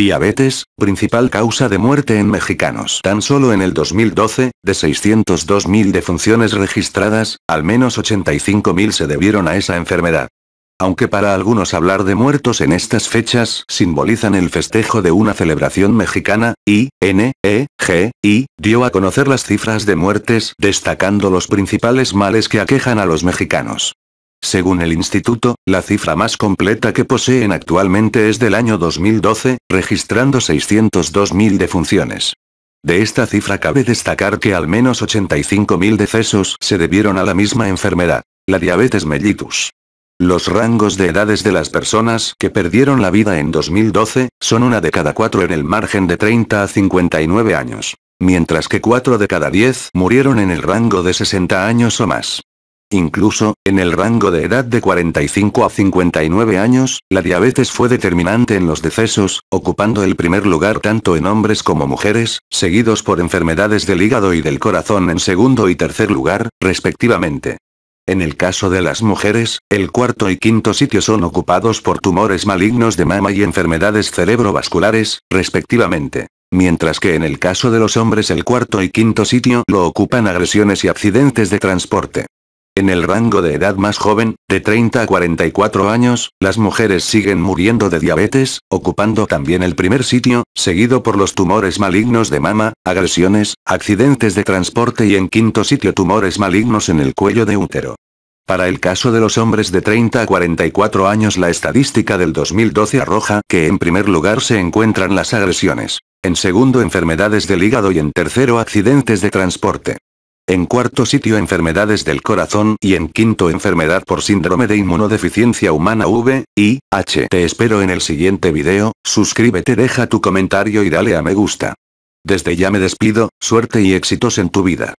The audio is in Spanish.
Diabetes, principal causa de muerte en mexicanos. Tan solo en el 2012, de 602.000 defunciones registradas, al menos 85.000 se debieron a esa enfermedad. Aunque para algunos hablar de muertos en estas fechas simbolizan el festejo de una celebración mexicana, i N, E, G, I, dio a conocer las cifras de muertes, destacando los principales males que aquejan a los mexicanos. Según el instituto, la cifra más completa que poseen actualmente es del año 2012, registrando 602.000 defunciones. De esta cifra cabe destacar que al menos 85.000 decesos se debieron a la misma enfermedad, la diabetes mellitus. Los rangos de edades de las personas que perdieron la vida en 2012 son una de cada cuatro en el margen de 30 a 59 años, mientras que cuatro de cada diez murieron en el rango de 60 años o más. Incluso, en el rango de edad de 45 a 59 años, la diabetes fue determinante en los decesos, ocupando el primer lugar tanto en hombres como mujeres, seguidos por enfermedades del hígado y del corazón en segundo y tercer lugar, respectivamente. En el caso de las mujeres, el cuarto y quinto sitio son ocupados por tumores malignos de mama y enfermedades cerebrovasculares, respectivamente mientras que en el caso de los hombres el cuarto y quinto sitio lo ocupan agresiones y accidentes de transporte. En el rango de edad más joven, de 30 a 44 años, las mujeres siguen muriendo de diabetes, ocupando también el primer sitio, seguido por los tumores malignos de mama, agresiones, accidentes de transporte y en quinto sitio tumores malignos en el cuello de útero. Para el caso de los hombres de 30 a 44 años la estadística del 2012 arroja que en primer lugar se encuentran las agresiones, en segundo enfermedades del hígado y en tercero accidentes de transporte. En cuarto sitio enfermedades del corazón y en quinto enfermedad por síndrome de inmunodeficiencia humana V, H. Te espero en el siguiente video, suscríbete deja tu comentario y dale a me gusta. Desde ya me despido, suerte y éxitos en tu vida.